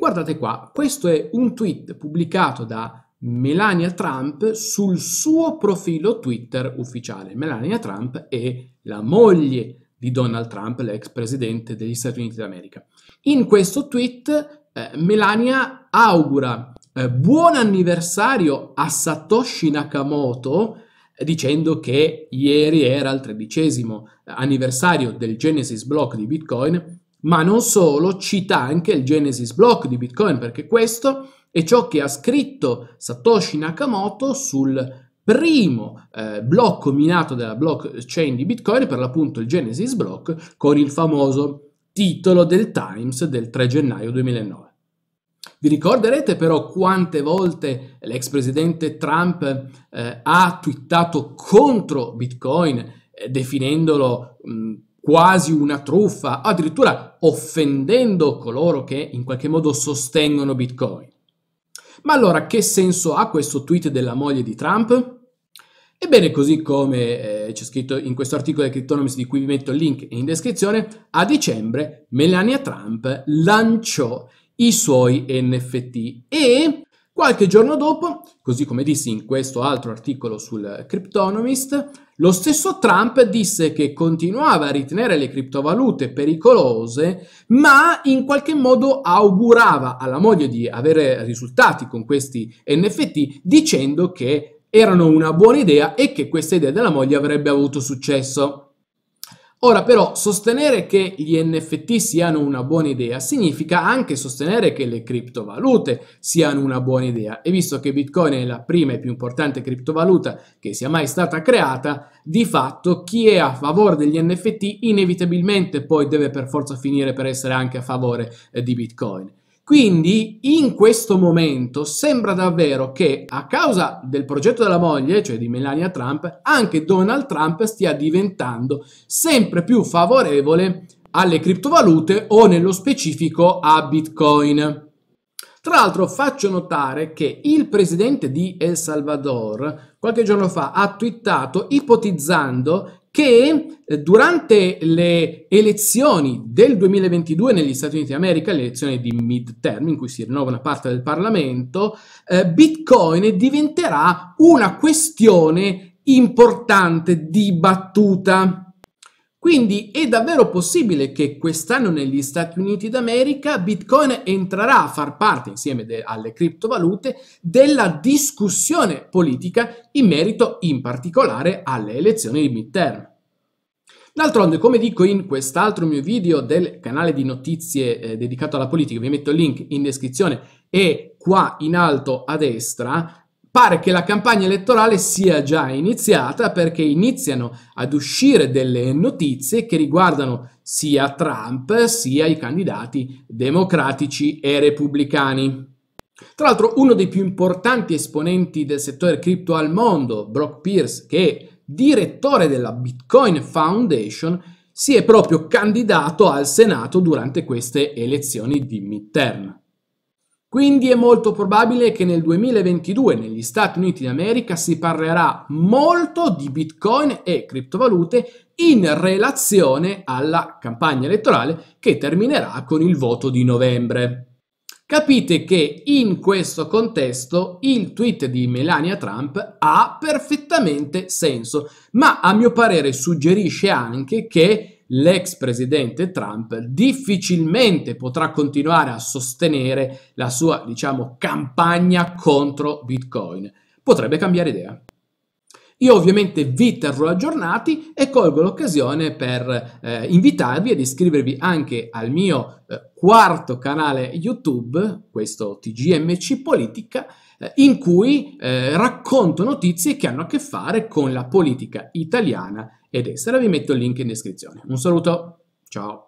Guardate qua, questo è un tweet pubblicato da Melania Trump sul suo profilo Twitter ufficiale. Melania Trump è la moglie di Donald Trump, l'ex presidente degli Stati Uniti d'America. In questo tweet eh, Melania augura eh, buon anniversario a Satoshi Nakamoto eh, dicendo che ieri era il tredicesimo anniversario del Genesis Block di Bitcoin ma non solo, cita anche il Genesis Block di Bitcoin perché questo è ciò che ha scritto Satoshi Nakamoto sul primo eh, blocco minato della blockchain di Bitcoin, per l'appunto il Genesis Block, con il famoso titolo del Times del 3 gennaio 2009. Vi ricorderete però quante volte l'ex presidente Trump eh, ha twittato contro Bitcoin, eh, definendolo mh, quasi una truffa, addirittura offendendo coloro che in qualche modo sostengono Bitcoin. Ma allora che senso ha questo tweet della moglie di Trump? Ebbene, così come eh, c'è scritto in questo articolo di Cryptonomist di cui vi metto il link in descrizione, a dicembre Melania Trump lanciò i suoi NFT e Qualche giorno dopo, così come dissi in questo altro articolo sul Cryptonomist, lo stesso Trump disse che continuava a ritenere le criptovalute pericolose, ma in qualche modo augurava alla moglie di avere risultati con questi NFT dicendo che erano una buona idea e che questa idea della moglie avrebbe avuto successo. Ora però sostenere che gli NFT siano una buona idea significa anche sostenere che le criptovalute siano una buona idea e visto che Bitcoin è la prima e più importante criptovaluta che sia mai stata creata, di fatto chi è a favore degli NFT inevitabilmente poi deve per forza finire per essere anche a favore eh, di Bitcoin. Quindi in questo momento sembra davvero che a causa del progetto della moglie, cioè di Melania Trump, anche Donald Trump stia diventando sempre più favorevole alle criptovalute o nello specifico a Bitcoin. Tra l'altro faccio notare che il presidente di El Salvador qualche giorno fa ha twittato ipotizzando che eh, durante le elezioni del 2022 negli Stati Uniti d'America, le elezioni di midterm in cui si rinnova una parte del Parlamento, eh, Bitcoin diventerà una questione importante, dibattuta. Quindi è davvero possibile che quest'anno negli Stati Uniti d'America Bitcoin entrerà a far parte, insieme alle criptovalute, della discussione politica in merito in particolare alle elezioni di midterm. D'altronde, come dico in quest'altro mio video del canale di notizie eh, dedicato alla politica, vi metto il link in descrizione e qua in alto a destra, pare che la campagna elettorale sia già iniziata perché iniziano ad uscire delle notizie che riguardano sia Trump sia i candidati democratici e repubblicani. Tra l'altro uno dei più importanti esponenti del settore cripto al mondo, Brock Pierce, che è direttore della Bitcoin Foundation, si è proprio candidato al Senato durante queste elezioni di midterm. Quindi è molto probabile che nel 2022 negli Stati Uniti d'America si parlerà molto di Bitcoin e criptovalute in relazione alla campagna elettorale che terminerà con il voto di novembre. Capite che in questo contesto il tweet di Melania Trump ha perfettamente senso, ma a mio parere suggerisce anche che l'ex presidente Trump difficilmente potrà continuare a sostenere la sua, diciamo, campagna contro Bitcoin. Potrebbe cambiare idea. Io ovviamente vi terrò aggiornati e colgo l'occasione per eh, invitarvi ad iscrivervi anche al mio eh, quarto canale YouTube, questo TGMC Politica, eh, in cui eh, racconto notizie che hanno a che fare con la politica italiana ed estera. Vi metto il link in descrizione. Un saluto, ciao!